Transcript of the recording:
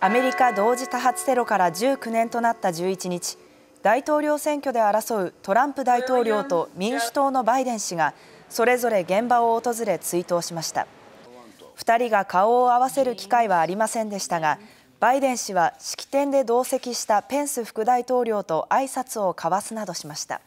アメリカ同時多発テロから19年となった11日大統領選挙で争うトランプ大統領と民主党のバイデン氏がそれぞれ現場を訪れ追悼しました2人が顔を合わせる機会はありませんでしたがバイデン氏は式典で同席したペンス副大統領と挨拶を交わすなどしました